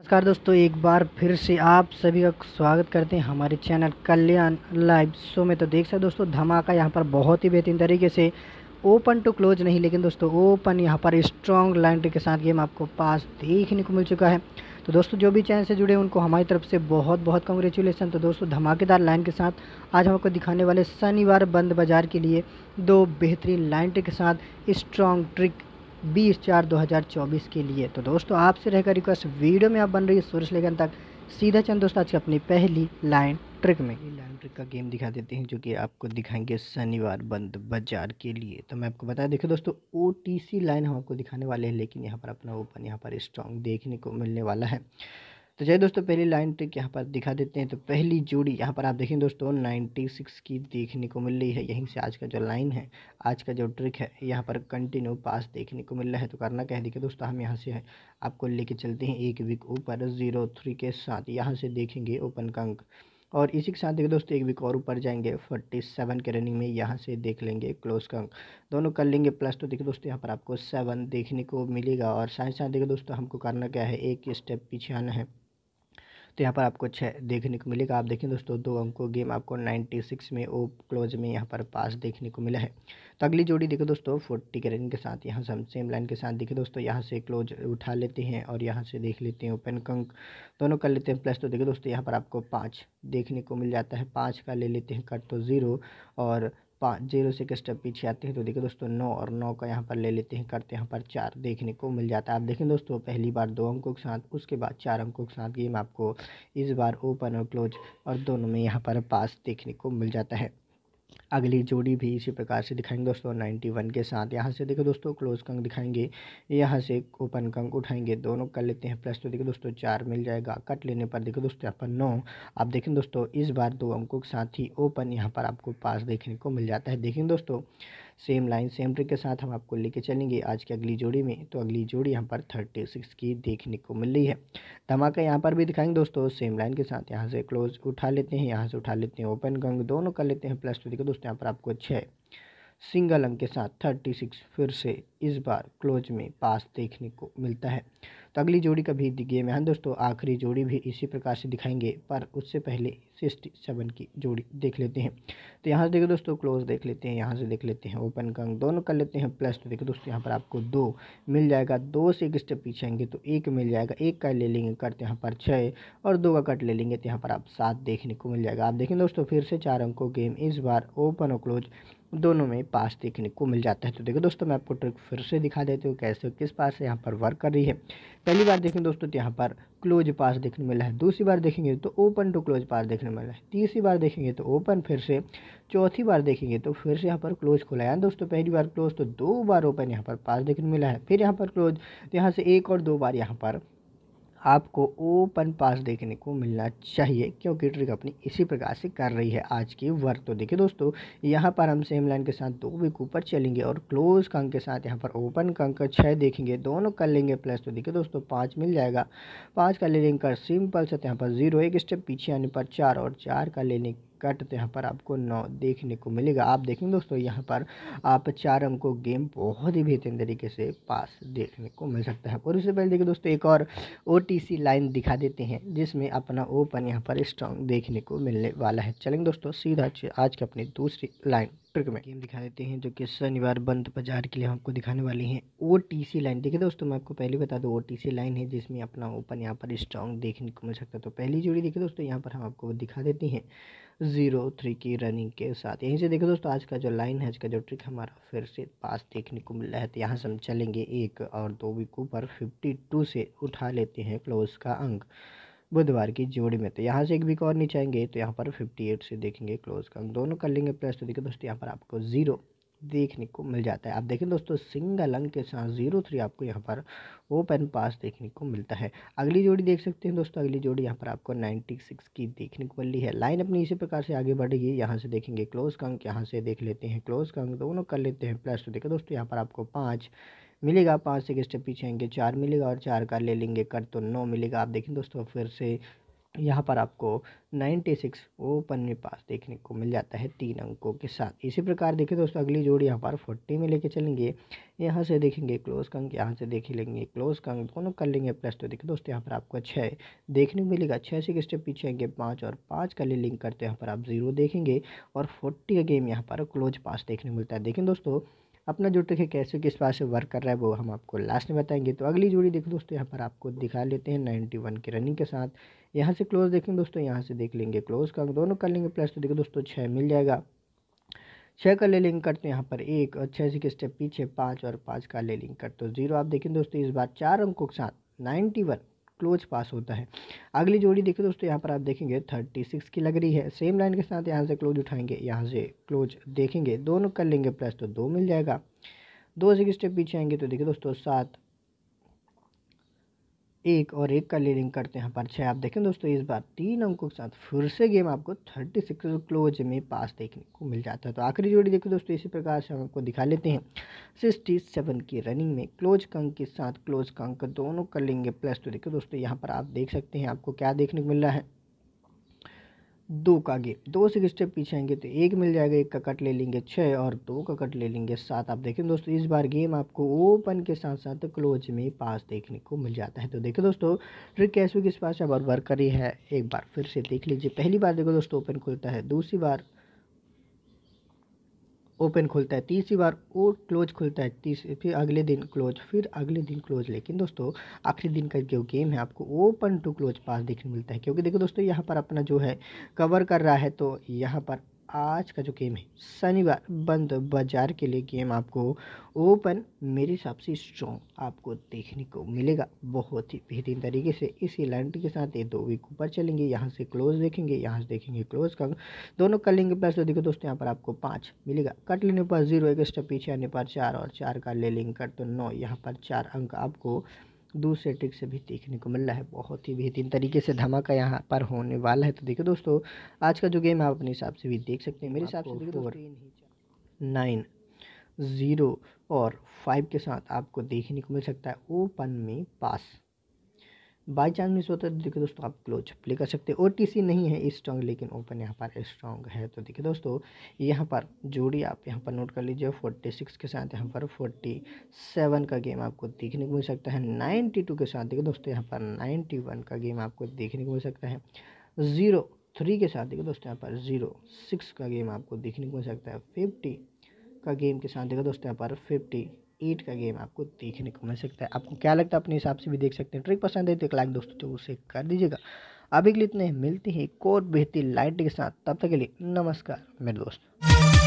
नमस्कार दोस्तों एक बार फिर से आप सभी का स्वागत करते हैं हमारे चैनल कल्याण लाइव शो में तो देख सकते दोस्तों धमाका यहाँ पर बहुत ही बेहतरीन तरीके से ओपन टू क्लोज नहीं लेकिन दोस्तों ओपन यहाँ पर स्ट्रॉन्ग लाइन के साथ गेम आपको पास देखने को मिल चुका है तो दोस्तों जो भी चैनल से जुड़े उनको हमारी तरफ से बहुत बहुत कॉन्ग्रेचुलेसन तो दोस्तों धमाकेदार लाइन के साथ आज हम आपको दिखाने वाले शनिवार बंद बाजार के लिए दो बेहतरीन लाइन के साथ स्ट्रॉन्ग ट्रिक बीस चार दो हज़ार चौबीस के लिए तो दोस्तों आपसे रहकर रिक्वेस्ट वीडियो में आप बन रही है सूर्य लेखन तक सीधा चंद दोस्तों आज की अपनी पहली लाइन ट्रिक में लाइन ट्रिक का गेम दिखा देते हैं जो कि आपको दिखाएंगे शनिवार बंद बाजार के लिए तो मैं आपको बताया देखिए दोस्तों ओ लाइन हम आपको दिखाने वाले हैं लेकिन यहाँ पर अपना ओपन यहाँ पर स्ट्रॉन्ग देखने को मिलने वाला है तो चलिए दोस्तों पहली लाइन ट्रिक तो यहाँ पर दिखा देते हैं तो पहली जोड़ी यहाँ पर आप देखेंगे दोस्तों सिक्स की देखने को मिल रही है यहीं से आज का जो लाइन है आज का जो ट्रिक है यहाँ पर कंटिन्यू पास देखने को मिल रहा है तो करना कह देखिए दोस्तों हम यहाँ से है आपको लेके चलते हैं एक वीक ऊपर जीरो थ्री के साथ यहाँ से देखेंगे ओपन का अंक और इसी के साथ देखिए दोस्तों एक वीक और ऊपर जाएंगे फोर्टी सेवन के रनिंग में यहाँ से देख लेंगे क्लोज का अंक दोनों कर लेंगे प्लस तो देखिए दोस्तों यहाँ पर आपको सेवन देखने को मिलेगा और साथ साथ देखिए दोस्तों हमको करना क्या है एक स्टेप पीछे आना है तो यहाँ पर आपको छः देखने को मिलेगा आप देखें दोस्तों दो अंकों गेम आपको नाइन्टी सिक्स में ओ क्लोज में यहाँ पर पास देखने को मिला है तो अगली जोड़ी देखो दोस्तों फोर्टी के रन के साथ यहाँ से हम सेम लाइन के साथ देखें दोस्तों यहाँ से क्लोज उठा लेते हैं और यहाँ से देख लेते हैं ओपन कंक दोनों कर लेते हैं प्लस तो देखो दोस्तों यहाँ पर आपको पाँच देखने को मिल जाता है पाँच का ले लेते हैं कट तो ज़ीरो और पाँच जीरो से एक स्टेप पीछे आते हैं तो देखिए दोस्तों नौ और नौ का यहाँ पर ले लेते हैं करते यहाँ पर चार देखने को मिल जाता है आप देखें दोस्तों पहली बार दो अंकों के साथ उसके बाद चार अंकों के साथ गेम आपको इस बार ओपन और क्लोज और दोनों में यहाँ पर पास देखने को मिल जाता है अगली जोड़ी भी इसी प्रकार से दिखाएंगे दोस्तों नाइन्टी वन के साथ यहाँ से देखो दोस्तों क्लोज कंक दिखाएंगे यहाँ से ओपन कंक उठाएंगे दोनों कर लेते हैं प्लस तो देखो दोस्तों चार मिल जाएगा कट लेने पर देखो दोस्तों यहाँ पर नौ आप देखें दोस्तों इस बार दो अंकों के साथ ही ओपन यहाँ पर आपको पास देखने को मिल जाता है देखें दोस्तों सेम लाइन सेम ट्रिक के साथ हम आपको लेके चलेंगे आज की अगली जोड़ी में तो अगली जोड़ी यहाँ पर थर्टी सिक्स की देखने को मिल रही है धमाका यहाँ पर भी दिखाएंगे दोस्तों सेम लाइन के साथ यहाँ से क्लोज उठा लेते हैं यहाँ से उठा लेते हैं ओपन गंग दोनों कर लेते हैं प्लस टू देखो दोस्तों यहाँ पर आपको छः सिंगल अंक के साथ थर्टी सिक्स फिर से इस बार क्लोज में पास देखने को मिलता है तो अगली जोड़ी का भी गेम है हाँ दोस्तों आखिरी जोड़ी भी इसी प्रकार से दिखाएंगे पर उससे पहले सिक्सटी सेवन की जोड़ी देख लेते हैं तो यहाँ से देखो दोस्तों क्लोज देख लेते हैं यहाँ से देख लेते हैं ओपन कंग दोनों कर लेते हैं प्लस तो देखो दोस्तों यहाँ पर आपको दो मिल जाएगा दो से एक स्टेप पीछे आएंगे तो एक मिल जाएगा एक का ले लेंगे कट तो यहाँ पर छः और दो का कट ले लेंगे तो यहाँ पर आप सात देखने को मिल जाएगा आप देखें दोस्तों फिर से चार अंकों गेम इस बार ओपन और क्लोज दोनों में पास देखने को मिल जाता है तो देखो दोस्तों मैं आपको ट्रिक फिर से दिखा देती हूँ कैसे किस पास से यहाँ पर वर्क कर रही है पहली बार देखें दोस्तों तो यहाँ पर क्लोज पास देखने मिला है दूसरी बार देखेंगे तो ओपन टू क्लोज पास देखने मिला है तीसरी बार देखेंगे तो ओपन फिर से चौथी बार देखेंगे तो फिर से यहाँ पर क्लोज खुला है दोस्तों पहली बार क्लोज तो दो बार ओपन यहाँ पर पास देखने मिला है फिर यहाँ पर क्लोज यहाँ से एक और दो बार यहाँ पर आपको ओपन पास देखने को मिलना चाहिए क्योंकि ट्रिक अपनी इसी प्रकार से कर रही है आज की वर्क तो देखिए दोस्तों यहाँ पर हम सेम लाइन के साथ दो वीक ऊपर चलेंगे और क्लोज कंक के साथ यहाँ पर ओपन कंक छः देखेंगे दोनों कर लेंगे प्लस तो देखिए दोस्तों पाँच मिल जाएगा पाँच का ले लेंगे कर सिंपल से यहाँ पर जीरो एक स्टेप पीछे आने पर चार और चार का लेने कट तो यहाँ पर आपको नौ देखने को मिलेगा आप देखेंगे दोस्तों यहाँ पर आप चार अंक को गेम बहुत ही बेहतरीन तरीके से पास देखने को मिल सकता है और उससे पहले देखिए दोस्तों एक और ओ लाइन दिखा देते हैं जिसमें अपना ओपन यहाँ पर स्ट्रॉन्ग देखने को मिलने वाला है चलेंगे दोस्तों सीधा आज की अपनी दूसरी लाइन ट्रिक में गेम दिखा देते हैं जो कि शनिवार बंद बाजार के लिए हमको दिखाने वाली हैं ओ टी सी लाइन देखिए दोस्तों मैं आपको पहले बता दूँ ओ टी सी लाइन है जिसमें अपना ओपन यहाँ पर स्ट्रॉन्ग देखने को मिल सकता है तो पहली जोड़ी देखिए दोस्तों यहाँ पर हम आपको दिखा देती हैं जीरो थ्री की रनिंग के साथ यहीं से देखो दोस्तों आज का जो लाइन है आज का जो ट्रिक हमारा फिर से पास देखने को मिल रहा है तो यहाँ से हम चलेंगे एक और दो वीक ऊपर फिफ्टी टू से उठा लेते हैं क्लोज का अंक बुधवार की जोड़ी में तो यहाँ से एक वीक और नीचे आएंगे तो यहाँ पर फिफ्टी एट से देखेंगे क्लोज का दोनों कर लेंगे प्लस तो देखिए दोस्तों यहाँ पर आपको ज़ीरो देखने को मिल जाता है आप देखें दोस्तों सिंगल अंक के साथ जीरो थ्री आपको यहाँ पर ओपन पास देखने को मिलता है अगली जोड़ी देख सकते हैं दोस्तों अगली जोड़ी यहाँ पर आपको नाइन्टी सिक्स की देखने को मिली है लाइन अपनी इसी प्रकार से आगे बढ़ेगी यहाँ से देखेंगे क्लोज का अंक यहाँ से देख लेते हैं क्लोज का अंक दोनों कर लेते हैं प्लस तो देखें दोस्तों यहाँ पर आपको पाँच मिलेगा पाँच से एक स्टेप पीछे आएंगे चार मिलेगा और चार का ले लेंगे कट तो नौ मिलेगा आप देखें दोस्तों फिर से यहाँ पर आपको नाइन्टी सिक्स वो पन्ने पास देखने को मिल जाता है तीन अंकों के साथ इसी प्रकार देखें दोस्तों अगली जोड़ी यहाँ पर फोर्टी में लेके चलेंगे यहाँ से देखेंगे क्लोज कंक यहाँ से देख लेंगे क्लोज कंक दोनों कर लेंगे प्लस तो देखिए दोस्तों यहाँ पर आपको छः देखने को मिलेगा छः से स्टेप पीछे आएंगे पाँच और पाँच का ले लिंक करते यहाँ पर आप जीरो देखेंगे और फोर्टी का गेम यहाँ पर क्लोज पास देखने को मिलता है देखें दोस्तों अपना जो के कैसे किस पास से वर्क कर रहा है वो हम आपको लास्ट में बताएंगे तो अगली जोड़ी देखो दोस्तों यहाँ पर आपको दिखा लेते हैं नाइन्टी वन की रनिंग के साथ यहाँ से क्लोज देखें दोस्तों यहाँ से देख लेंगे क्लोज का दोनों कर लेंगे प्लस तो देखो दोस्तों छः मिल जाएगा छः का ले लिंक करते हैं यहाँ पर एक और छः से के स्टेप पीछे पाँच और पाँच का ले लिंक करते हो जीरो आप देखें दोस्तों इस बार चार अंकों के साथ नाइन्टी वन क्लोज पास होता है अगली जोड़ी देखिए दोस्तों यहाँ पर आप देखेंगे थर्टी सिक्स की लग रही है सेम लाइन के साथ यहाँ से क्लोज उठाएंगे यहाँ से क्लोज देखेंगे दोनों कर लेंगे प्लस तो दो मिल जाएगा दो से स्टेप पीछे आएंगे तो देखिए दोस्तों सात एक और एक का लीडिंग करते हैं पर छः आप देखें दोस्तों इस बार तीन अंकों के साथ फिर से गेम आपको थर्टी सिक्स क्लोज में पास देखने को मिल जाता है तो आखिरी जोड़ी देखो दोस्तों इसी प्रकार से हम आपको दिखा लेते हैं सिक्सटी सेवन की रनिंग में क्लोज कंक के साथ क्लोज कंक दोनों कर लेंगे प्लस तो देखो दोस्तों यहाँ पर आप देख सकते हैं आपको क्या देखने को मिल रहा है दो का आगे दो से स्टेप पीछे आएंगे तो एक मिल जाएगा एक का कट ले लेंगे छः और दो का कट ले लेंगे सात आप देखें दोस्तों इस बार गेम आपको ओपन के साथ साथ क्लोज में पास देखने को मिल जाता है तो देखो दोस्तों ट्रिक कैसे किस पास अब और वर्क करी है एक बार फिर से देख लीजिए पहली बार देखो दोस्तों ओपन खुलता है दूसरी बार ओपन खुलता है तीसरी बार वो क्लोज खुलता है तीस फिर अगले दिन क्लोज फिर अगले दिन क्लोज लेकिन दोस्तों आखिरी दिन का जो गेम है आपको ओपन टू क्लोज पास देखने मिलता है क्योंकि देखो दोस्तों यहाँ पर अपना जो है कवर कर रहा है तो यहाँ पर आज का जो गेम है शनिवार बंद बाजार के लिए गेम आपको ओपन मेरे हिसाब से स्ट्रॉन्ग आपको देखने को मिलेगा बहुत ही बेहतरीन तरीके से इसी लैंड के साथ ये दो वीक ऊपर चलेंगे यहाँ से क्लोज देखेंगे यहाँ से देखेंगे क्लोज का दोनों कर लेंगे प्लस देखो दोस्तों यहाँ पर आपको पाँच मिलेगा कट लेने पर जीरो एक स्टेप पीछे आने पर चार और चार का ले लेंगे कट तो नौ यहाँ पर चार अंक आपको दूसरे ट्रिक से भी देखने को मिल रहा है बहुत ही बेहतरीन तरीके से धमाका यहाँ पर होने वाला है तो देखो दोस्तों आज का जो गेम है आप अपने हिसाब से भी देख सकते हैं मेरे हिसाब से नाइन ज़ीरो और फाइव के साथ आपको देखने को मिल सकता है ओपन में पास बाई चांस मिस होता है तो देखिए दोस्तों आप क्लोज प्ले कर सकते हैं ओ नहीं है स्ट्रॉन्ग लेकिन ओपन यहाँ पर स्ट्रॉन्ग है तो देखिए दोस्तों यहाँ पर जोड़ी आप यहाँ पर नोट कर लीजिए फोर्टी सिक्स के साथ यहाँ पर फोर्टी सेवन का गेम आपको देखने को मिल सकता है नाइन्टी टू के साथ देखिए दोस्तों यहाँ पर नाइन्टी वन का गेम आपको देखने को मिल सकता है ज़ीरो थ्री के साथ देखिए दोस्तों यहाँ पर ज़ीरो सिक्स का गेम आपको देखने को मिल सकता है फिफ्टी का गेम के साथ देखिए दोस्तों यहाँ पर फिफ्टी एट का गेम आपको देखने को मिल सकता है आपको क्या लगता है अपने हिसाब से भी देख सकते हैं ट्रिक पसंद है तो एक लाइक दोस्तों तो उसे कर दीजिएगा अभी के लिए इतने मिलते हैं एक और बेहतरीन लाइट के साथ तब तक के लिए नमस्कार मेरे दोस्त